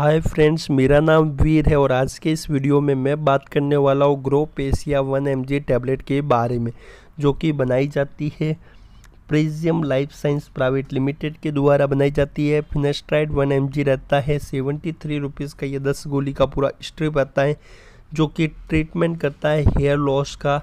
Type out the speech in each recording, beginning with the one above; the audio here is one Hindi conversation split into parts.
हाय फ्रेंड्स मेरा नाम वीर है और आज के इस वीडियो में मैं बात करने वाला हूँ Gropecia one M tablet के बारे में जो कि बनाई जाती है Prezium life science private limited के द्वारा बनाई जाती है फिनेस्ट्राइड वन एम रहता है सेवेंटी थ्री रुपीज़ का यह दस गोली का पूरा स्ट्रिप रहता है जो कि ट्रीटमेंट करता है हेयर लॉस का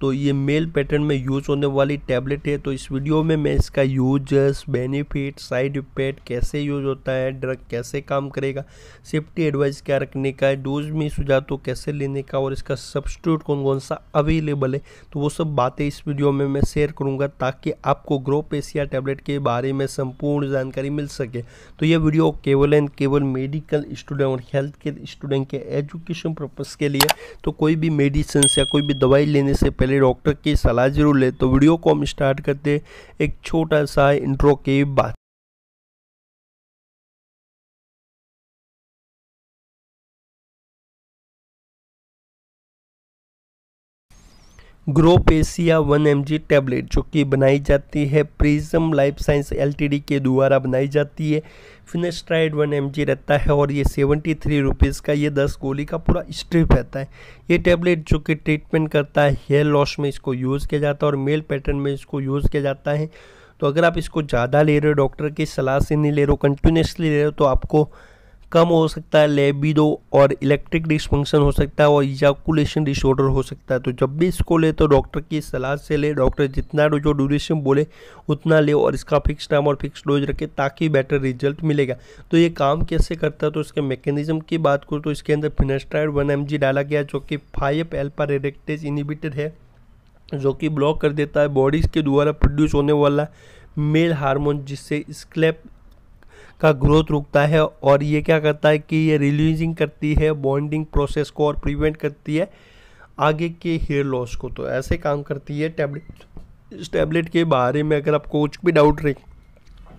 तो ये मेल पैटर्न में यूज़ होने वाली टैबलेट है तो इस वीडियो में मैं इसका यूजर्स बेनिफिट साइड इफेक्ट कैसे यूज होता है ड्रग कैसे काम करेगा सेफ्टी एडवाइस क्या रखने का है डोज में सुझाव तो कैसे लेने का और इसका सब्सिट्यूट कौन कौन सा अवेलेबल है तो वो सब बातें इस वीडियो में मैं शेयर करूँगा ताकि आपको ग्रोप एशिया टैबलेट के बारे में संपूर्ण जानकारी मिल सके तो ये वीडियो केवल एंड केवल मेडिकल स्टूडेंट और हेल्थ केयर स्टूडेंट के एजुकेशन पर्पज़ के लिए तो कोई भी मेडिसिन या कोई भी दवाई लेने से पहले पहले डॉक्टर की सलाह जरूर ले तो वीडियो को हम स्टार्ट करते एक छोटा सा इंट्रो के बाद Gropecia one M G tablet जो कि बनाई जाती है प्रिज्म लाइफ साइंस डी के द्वारा बनाई जाती है फिनेस्ट्राइड वन एम जी रहता है और ये सेवेंटी थ्री रुपीज़ का ये दस गोली का पूरा स्ट्रिप रहता है ये टैबलेट जो कि ट्रीटमेंट करता है हेयर लॉस में इसको यूज़ किया जाता है और मेल पैटर्न में इसको यूज़ किया जाता है तो अगर आप इसको ज़्यादा ले रहे हो डॉक्टर की सलाह से नहीं ले रहे हो कंटिन्यूसली ले रहे हो तो आपको कम हो सकता है लेबिडो और इलेक्ट्रिक डिसफंक्शन हो सकता है और इजाकुलेशन डिसऑर्डर हो सकता है तो जब भी इसको ले तो डॉक्टर की सलाह से ले डॉक्टर जितना जो ड्यूरेशन बोले उतना ले और इसका फिक्स टाइम और फिक्स डोज रखे ताकि बेटर रिजल्ट मिलेगा तो ये काम कैसे करता है तो इसके मैकेनिज्म की बात करूँ तो इसके अंदर फिनेस्ट्राइड वन एम डाला गया जो कि फाइव एल्पा रेडेक्टेज इनिबिटेड है जो कि ब्लॉक कर देता है बॉडीज़ के द्वारा प्रोड्यूस होने वाला मेल हार्मोन जिससे स्क्लेप का ग्रोथ रुकता है और ये क्या करता है कि ये रिलीजिंग करती है बॉन्डिंग प्रोसेस को और प्रिवेंट करती है आगे के हेयर लॉस को तो ऐसे काम करती है टैबलेट इस टैबलेट के बारे में अगर आपको कुछ भी डाउट रहे